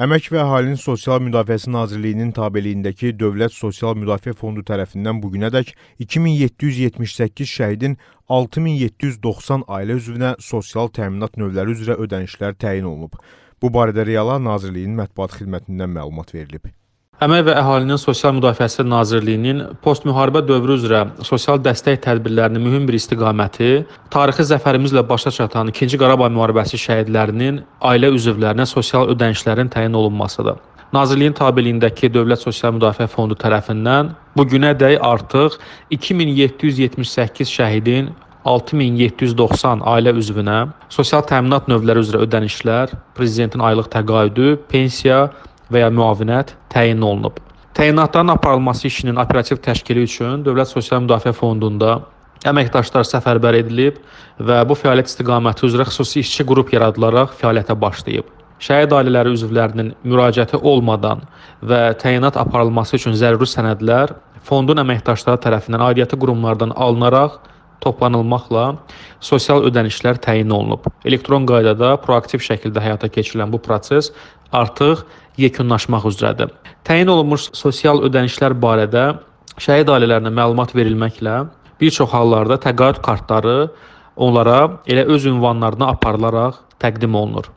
Əmək və Əhalinin Sosial Müdafiəsi Nazirliyinin tabeliyindəki Dövlət Sosial Müdafiə Fondu tərəfindən bu günədək 2778 şəhidin 6790 ailə üzvünə sosial təminat növləri üzrə ödənişlər təyin olunub. Bu barədə Reala Nazirliyin mətbuat xidmətindən məlumat verilib. Əmək və Əhalinin Sosial Müdafiəsi Nazirliyinin postmüharibə dövrü üzrə sosial dəstək tədbirlərinin mühüm bir istiqaməti tarixi zəfərimizlə başa çatan 2-ci Qarabağ müharibəsi şəhidlərinin ailə üzvlərinə sosial ödənişlərin təyin olunmasıdır. Nazirliyin tabeliyindəki Dövlət Sosial Müdafiə Fondu tərəfindən bu günədək artıq 2778 şəhidin 6790 ailə üzvünə sosial təminat növləri üzrə ödənişlər, prezidentin aylıq təqaüdü, pensiya və ya müavinət təyin olunub. Təyinatların aparılması işinin operativ təşkili üçün Dövlət Sosial Müdafiə Fondunda əməkdaşlar səfərbər edilib və bu fəaliyyət istiqaməti üzrə xüsusi işçi qrup yaradılaraq fəaliyyətə başlayıb. Şəhid ailələri üzvlərinin müraciəti olmadan və təyinat aparılması üçün zəruri sənədlər fondun əməkdaşları tərəfindən aidiyyatı qurumlardan alınaraq toplanılmaqla sosial ödənişlər təyin olunub. Elektron qaydada proaktiv şəkildə həyata keçirilən bu proses artıq yekunlaşmaq üzrədir. Təyin olunmuş sosial ödənişlər barədə şəhid ailələrinə məlumat verilməklə bir çox hallarda təqaüd kartları onlara elə öz ünvanlarına aparılaraq təqdim olunur.